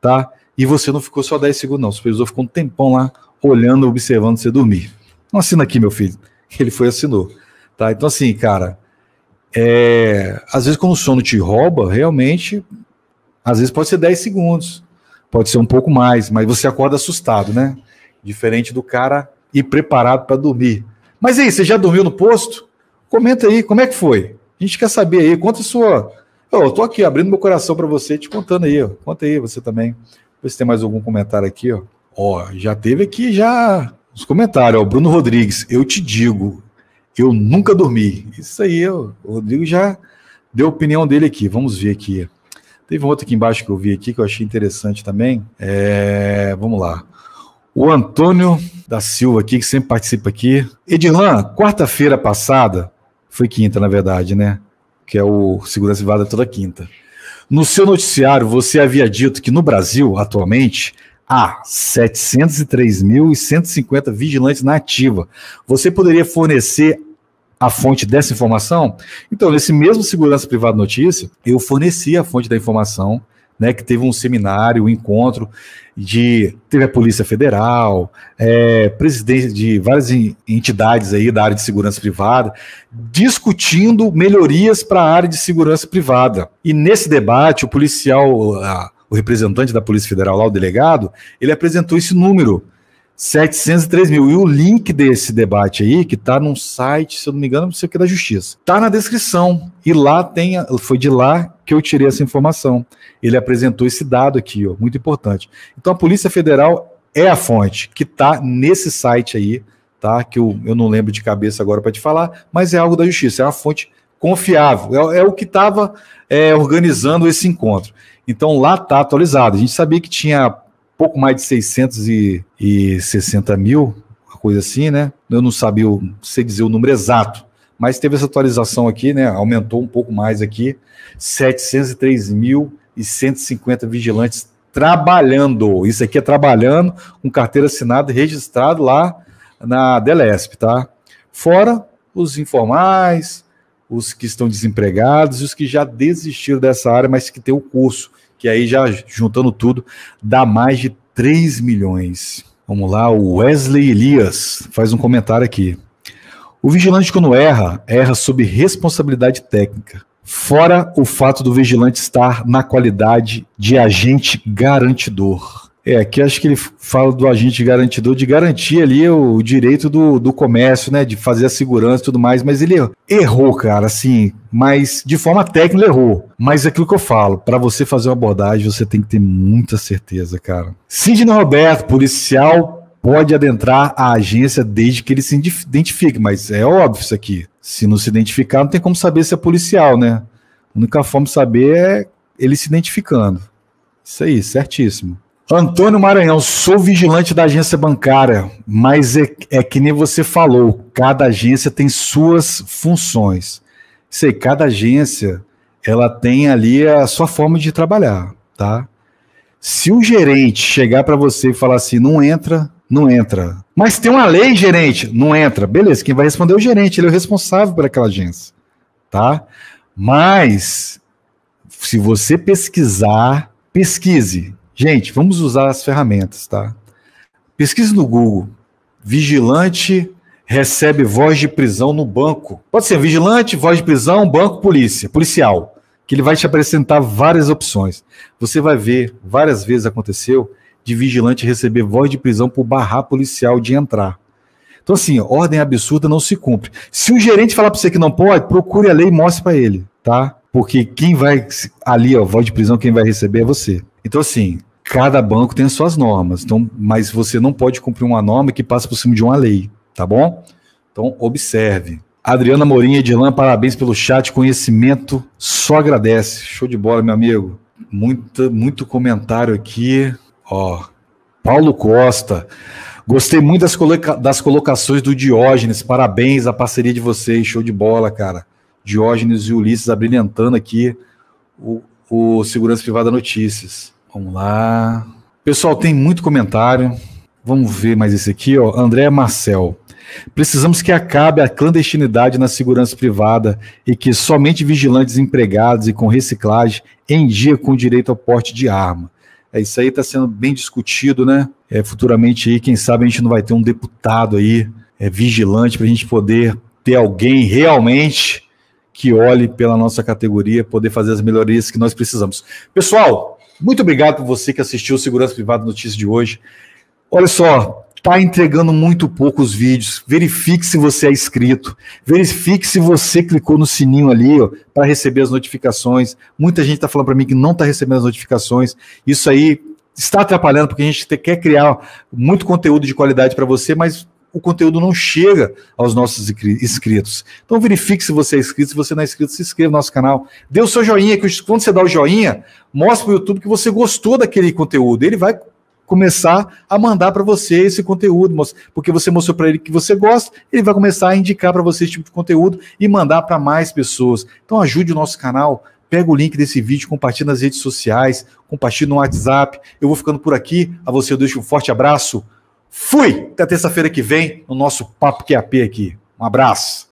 Tá? E você não ficou só 10 segundos, não. O supervisor ficou um tempão lá, olhando, observando você dormir. Não assina aqui, meu filho. Ele foi e assinou. Tá? Então, assim, cara, é... às vezes quando o sono te rouba, realmente, às vezes pode ser 10 segundos pode ser um pouco mais, mas você acorda assustado, né? Diferente do cara ir preparado para dormir. Mas aí, você já dormiu no posto? Comenta aí, como é que foi? A gente quer saber aí, conta a sua. Oh, eu tô aqui abrindo meu coração para você, te contando aí, ó. conta aí você também. Vê se tem mais algum comentário aqui, ó. Ó, já teve aqui já os comentários, ó. Bruno Rodrigues, eu te digo, eu nunca dormi. Isso aí, ó. o Rodrigo já deu a opinião dele aqui. Vamos ver aqui. Teve um outro aqui embaixo que eu vi aqui que eu achei interessante também. É, vamos lá. O Antônio da Silva aqui, que sempre participa aqui. Edirlan, quarta-feira passada, foi quinta, na verdade, né? Que é o Segurança Privada toda quinta. No seu noticiário, você havia dito que no Brasil, atualmente, há 703.150 vigilantes na ativa. Você poderia fornecer a fonte dessa informação. Então, nesse mesmo segurança privada notícia, eu forneci a fonte da informação, né, que teve um seminário, um encontro de teve a Polícia Federal, é, presidente de várias entidades aí da área de segurança privada, discutindo melhorias para a área de segurança privada. E nesse debate, o policial, a, o representante da Polícia Federal lá, o delegado, ele apresentou esse número 703 mil. E o link desse debate aí, que está num site, se eu não me engano, não sei o que é da Justiça, está na descrição. E lá tem. Foi de lá que eu tirei essa informação. Ele apresentou esse dado aqui, ó, muito importante. Então a Polícia Federal é a fonte que está nesse site aí, tá? Que eu, eu não lembro de cabeça agora para te falar, mas é algo da Justiça, é uma fonte confiável. É, é o que estava é, organizando esse encontro. Então lá está atualizado. A gente sabia que tinha pouco mais de 660 mil, coisa assim, né? Eu não sabia, o, sei dizer o número exato, mas teve essa atualização aqui, né? Aumentou um pouco mais aqui, 703 mil e 150 vigilantes trabalhando. Isso aqui é trabalhando com carteira assinada e registrado lá na Delesp, tá? Fora os informais, os que estão desempregados e os que já desistiram dessa área, mas que tem o curso que aí já juntando tudo, dá mais de 3 milhões. Vamos lá, o Wesley Elias faz um comentário aqui. O vigilante, quando erra, erra sob responsabilidade técnica. Fora o fato do vigilante estar na qualidade de agente garantidor. É, aqui acho que ele fala do agente garantidor de garantir ali o, o direito do, do comércio, né? De fazer a segurança e tudo mais, mas ele errou, cara, assim, mas de forma técnica errou. Mas é aquilo que eu falo, para você fazer uma abordagem, você tem que ter muita certeza, cara. Sidney Roberto, policial pode adentrar a agência desde que ele se identifique, mas é óbvio isso aqui. Se não se identificar, não tem como saber se é policial, né? A única forma de saber é ele se identificando. Isso aí, certíssimo. Antônio Maranhão, sou vigilante da agência bancária, mas é, é, que nem você falou, cada agência tem suas funções. Sei, cada agência ela tem ali a sua forma de trabalhar, tá? Se o gerente chegar para você e falar assim, não entra, não entra. Mas tem uma lei, gerente, não entra. Beleza, quem vai responder é o gerente, ele é o responsável por aquela agência, tá? Mas se você pesquisar, pesquise Gente, vamos usar as ferramentas, tá? Pesquise no Google. Vigilante recebe voz de prisão no banco. Pode ser vigilante, voz de prisão, banco, polícia, policial. Que ele vai te apresentar várias opções. Você vai ver, várias vezes aconteceu, de vigilante receber voz de prisão por barrar policial de entrar. Então, assim, ordem absurda não se cumpre. Se o gerente falar para você que não pode, procure a lei e mostre para ele, tá? Porque quem vai ali, ó, voz de prisão, quem vai receber é você. Então, assim, Cada banco tem as suas normas, então, mas você não pode cumprir uma norma que passa por cima de uma lei, tá bom? Então, observe. Adriana Morim, Edilan, parabéns pelo chat, conhecimento, só agradece. Show de bola, meu amigo. Muito, muito comentário aqui. Ó, Paulo Costa. Gostei muito das, coloca das colocações do Diógenes. Parabéns a parceria de vocês. Show de bola, cara. Diógenes e Ulisses abrilhantando aqui o, o Segurança Privada Notícias. Vamos lá. Pessoal, tem muito comentário. Vamos ver mais esse aqui, ó. André Marcel. Precisamos que acabe a clandestinidade na segurança privada e que somente vigilantes empregados e com reciclagem em dia com direito ao porte de arma. É isso aí está sendo bem discutido, né? É, futuramente aí, quem sabe a gente não vai ter um deputado aí é, vigilante para a gente poder ter alguém realmente que olhe pela nossa categoria, poder fazer as melhorias que nós precisamos. Pessoal, muito obrigado por você que assistiu o Segurança Privada Notícias de hoje. Olha só, está entregando muito poucos vídeos. Verifique se você é inscrito. Verifique se você clicou no sininho ali para receber as notificações. Muita gente está falando para mim que não está recebendo as notificações. Isso aí está atrapalhando porque a gente quer criar muito conteúdo de qualidade para você, mas o conteúdo não chega aos nossos inscritos. Então verifique se você é inscrito, se você não é inscrito, se inscreva no nosso canal. Dê o seu joinha, que quando você dá o joinha, mostra para o YouTube que você gostou daquele conteúdo. Ele vai começar a mandar para você esse conteúdo, porque você mostrou para ele que você gosta, ele vai começar a indicar para você esse tipo de conteúdo e mandar para mais pessoas. Então ajude o nosso canal, pega o link desse vídeo, compartilhe nas redes sociais, compartilhe no WhatsApp. Eu vou ficando por aqui. A você eu deixo um forte abraço. Fui! Até terça-feira que vem, no nosso Papo QAP é aqui. Um abraço.